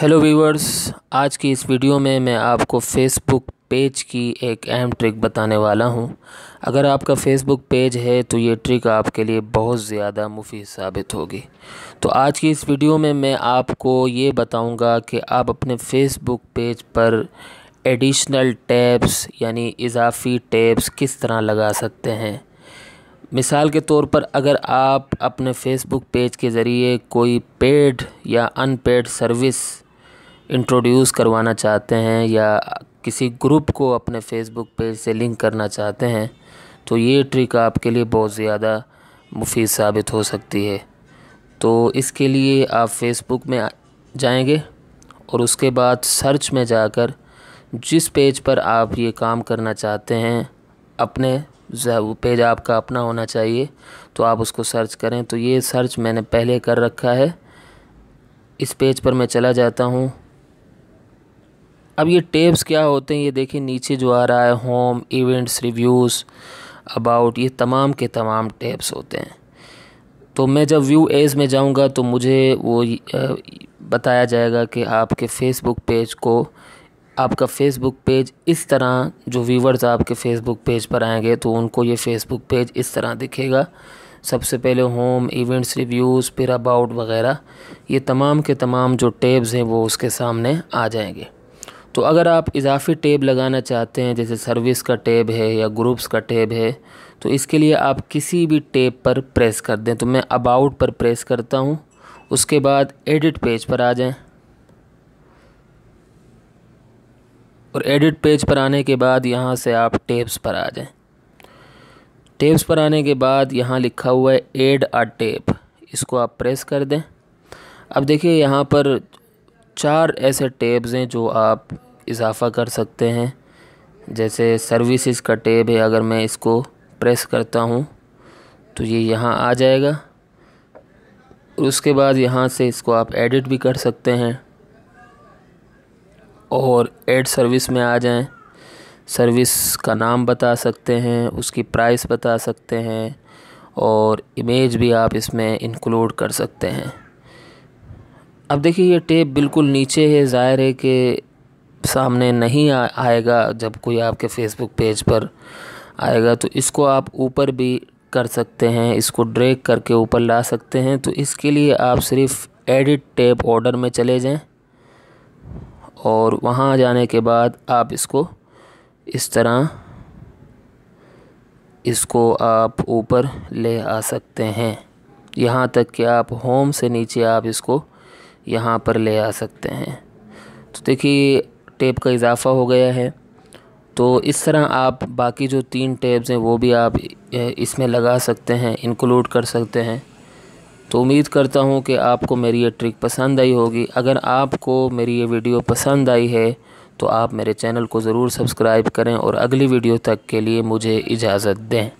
Hello viewers आज की इस वीडियो में मैं आपको फेसबुक पेज की एक अहम ट्रिक बताने वाला हूं। अगर आपका फेसबुक पेज है तो ये ट्रिक आपके लिए बहुत ज़्यादा मुफीद साबित होगी तो आज की इस वीडियो में मैं आपको ये बताऊंगा कि आप अपने फेसबुक पेज पर एडिशनल टैब्स यानी इजाफी टैब्स किस तरह लगा सकते हैं मिसाल के तौर पर अगर आप अपने फेसबुक पेज के ज़रिए कोई पेड या अनपेड सर्विस इंट्रोड्यूस करवाना चाहते हैं या किसी ग्रुप को अपने फेसबुक पेज से लिंक करना चाहते हैं तो ये ट्रिक आपके लिए बहुत ज़्यादा मुफीद साबित हो सकती है तो इसके लिए आप फेसबुक में जाएंगे और उसके बाद सर्च में जाकर जिस पेज पर आप ये काम करना चाहते हैं अपने पेज आपका अपना होना चाहिए तो आप उसको सर्च करें तो ये सर्च मैंने पहले कर रखा है इस पेज पर मैं चला जाता हूँ अब ये टेब्स क्या होते हैं ये देखिए नीचे जो आ रहा है होम इवेंट्स रिव्यूज़ अबाउट ये तमाम के तमाम टेब्स होते हैं तो मैं जब व्यू एज में जाऊंगा तो मुझे वो बताया जाएगा कि आपके फेसबुक पेज को आपका फेसबुक पेज इस तरह जो व्यूवर्स आपके फेसबुक पेज पर आएंगे तो उनको ये फेसबुक पेज इस तरह दिखेगा सबसे पहले होम इवेंट्स रिव्यूज़ फिर अबाउट वगैरह ये तमाम के तमाम जो टेब्स हैं वो उसके सामने आ जाएंगे तो अगर आप इजाफी टेब लगाना चाहते हैं जैसे सर्विस का टेब है या ग्रुप्स का टेब है तो इसके लिए आप किसी भी टेब पर प्रेस कर दें तो मैं अबाउट पर प्रेस करता हूँ उसके बाद एडिट पेज पर आ जाएं और एडिट पेज पर आने के बाद यहाँ से आप टेब्स पर आ जाएं टेब्स पर आने के बाद यहाँ लिखा हुआ है एड आ टेप इसको आप प्रेस कर दें अब देखिए यहाँ पर चार ऐसे टैब्स हैं जो आप इजाफ़ा कर सकते हैं जैसे सर्विसेज का टैब है अगर मैं इसको प्रेस करता हूँ तो ये यहाँ आ जाएगा उसके बाद यहाँ से इसको आप एडिट भी कर सकते हैं और एड सर्विस में आ जाएं सर्विस का नाम बता सकते हैं उसकी प्राइस बता सकते हैं और इमेज भी आप इसमें इंक्लूड कर सकते हैं अब देखिए ये टेप बिल्कुल नीचे है ज़ाहिर है कि सामने नहीं आ, आएगा जब कोई आपके फेसबुक पेज पर आएगा तो इसको आप ऊपर भी कर सकते हैं इसको ड्रैग करके ऊपर ला सकते हैं तो इसके लिए आप सिर्फ एडिट टेप ऑर्डर में चले जाएं और वहाँ जाने के बाद आप इसको इस तरह इसको आप ऊपर ले आ सकते हैं यहाँ तक कि आप होम से नीचे आप इसको यहाँ पर ले आ सकते हैं तो देखिए टेप का इजाफ़ा हो गया है तो इस तरह आप बाकी जो तीन टेप्स हैं वो भी आप इसमें लगा सकते हैं इंक्लूड कर सकते हैं तो उम्मीद करता हूँ कि आपको मेरी ये ट्रिक पसंद आई होगी अगर आपको मेरी ये वीडियो पसंद आई है तो आप मेरे चैनल को ज़रूर सब्सक्राइब करें और अगली वीडियो तक के लिए मुझे इजाज़त दें